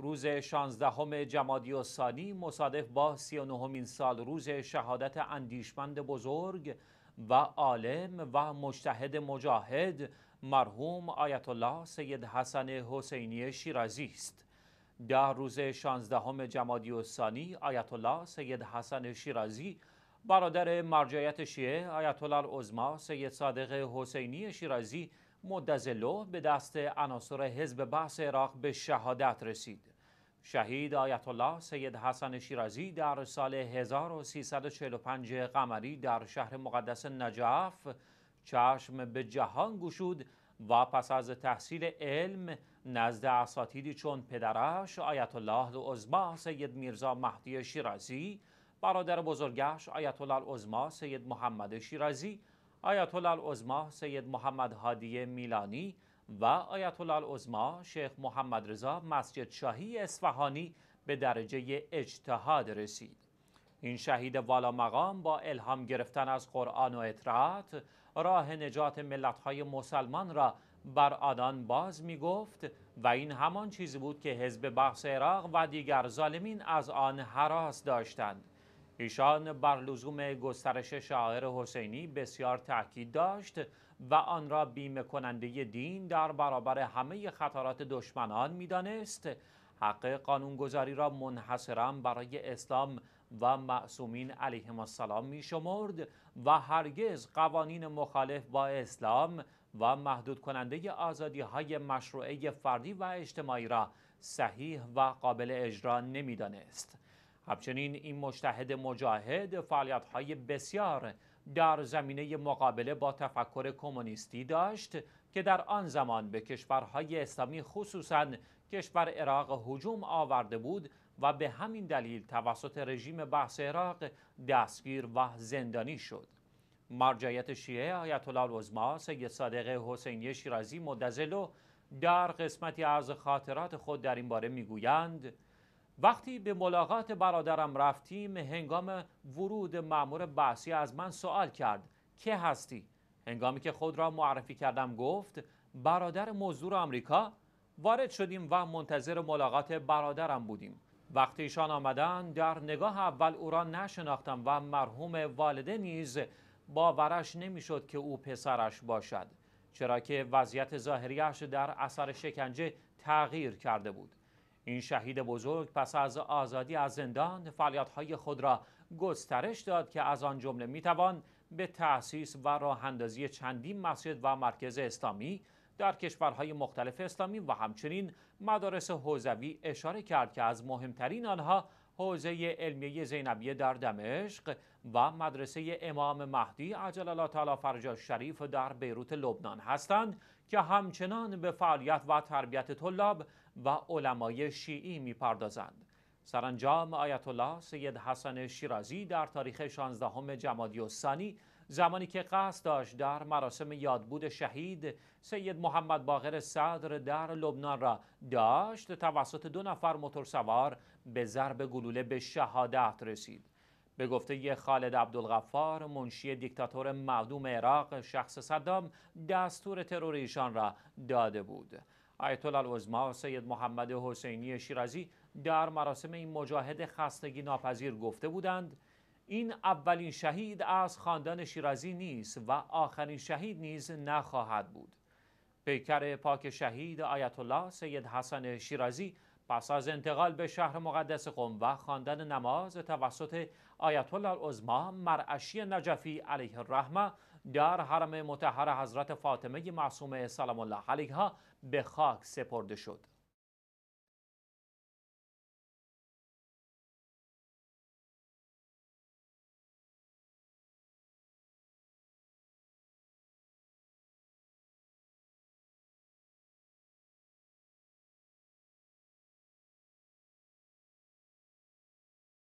روز 16 جمادی و مصادف با 39 سال روز شهادت اندیشمند بزرگ و عالم و مجتهد مجاهد مرحوم آیت الله سید حسن حسینی شیرازی است در روز 16 جمادی و ثانی آیت الله سید حسن شیرازی برادر مرجعیت شیعه آیت الله العظما سید صادق حسینی شیرازی مدزلو به دست عناصر حزب بحث عراق به شهادت رسید. شهید آیت الله سید حسن شیرازی در سال 1345 قمری در شهر مقدس نجف چشم به جهان گشود و پس از تحصیل علم نزد اساتیدی چون پدرش آیت الله العظما سید میرزا مهدی شیرازی برادر بزرگش آیت الله العظما سید محمد شیرازی آیت الله سید محمد هادی میلانی و آیت الله شیخ محمد رضا مسجد شاهی اصفهانی به درجه اجتهاد رسید این شهید والا مقام با الهام گرفتن از قرآن و اطراعت راه نجات ملتهای مسلمان را بر آنان باز می گفت و این همان چیزی بود که حزب بحث عراق و دیگر ظالمین از آن حراس داشتند ایشان بر لزوم گسترش شاعر حسینی بسیار تاکید داشت و آن را بیمه کننده دین در برابر همه خطرات دشمنان میدانست حق قانونگذاری را منحصرا برای اسلام و معصومین علیهم السلام می شمرد و هرگز قوانین مخالف با اسلام و محدود کننده آزادی های مشروعه فردی و اجتماعی را صحیح و قابل اجرا دانست، همچنین این مشتهد مجاهد فعالیت‌های بسیار در زمینه مقابله با تفکر کمونیستی داشت که در آن زمان به کشورهای اسلامی خصوصا کشور عراق هجوم آورده بود و به همین دلیل توسط رژیم بحث عراق دستگیر و زندانی شد. مرجعیت شیعه آیت الله العظما سید صادق حسینی شیرازی مدزلو در قسمتی از خاطرات خود در این باره میگویند وقتی به ملاقات برادرم رفتیم هنگام ورود مامور بحثی از من سوال کرد که هستی؟ هنگامی که خود را معرفی کردم گفت برادر مزدور آمریکا وارد شدیم و منتظر ملاقات برادرم بودیم وقتی ایشان آمدن در نگاه اول او را نشناختم و مرحوم والده نیز باورش نمیشد که او پسرش باشد چرا که وضعیت ظاهریش در اثر شکنجه تغییر کرده بود این شهید بزرگ پس از آزادی از زندان فعالیت‌های خود را گسترش داد که از آن جمله میتوان به تأسیس و راهاندازی چندین مسجد و مرکز اسلامی در کشورهای مختلف اسلامی و همچنین مدارس حوزوی اشاره کرد که از مهمترین آنها حوزه علمیه زینبیه در دمشق و مدرسه امام مهدی عجل الله تعالی فرجا شریف در بیروت لبنان هستند که همچنان به فعالیت و تربیت طلاب و علمای شیعی میپردازند. سرانجام آیت الله سید حسن شیرازی در تاریخ 16 جمادی الثانی زمانی که قصد داشت در مراسم یادبود شهید سید محمد باقر صدر در لبنان را داشت توسط دو نفر موتورسوار به ضرب گلوله به شهادت رسید به گفته خالد عبدالغفار منشی دیکتاتور معدوم عراق شخص صدام دستور ایشان را داده بود آیت الله سید محمد حسینی شیرازی در مراسم این مجاهد خستگی ناپذیر گفته بودند این اولین شهید از خاندان شیرازی نیست و آخرین شهید نیز نخواهد بود پیکر پاک شهید آیت الله سید حسن شیرازی پس از انتقال به شهر مقدس قم و خواندن نماز توسط آیت الله العظما مرعشی نجفی علیه الرحمه در حرم متحر حضرت فاطمه معصومه سلام الله علیها به خاک سپرده شد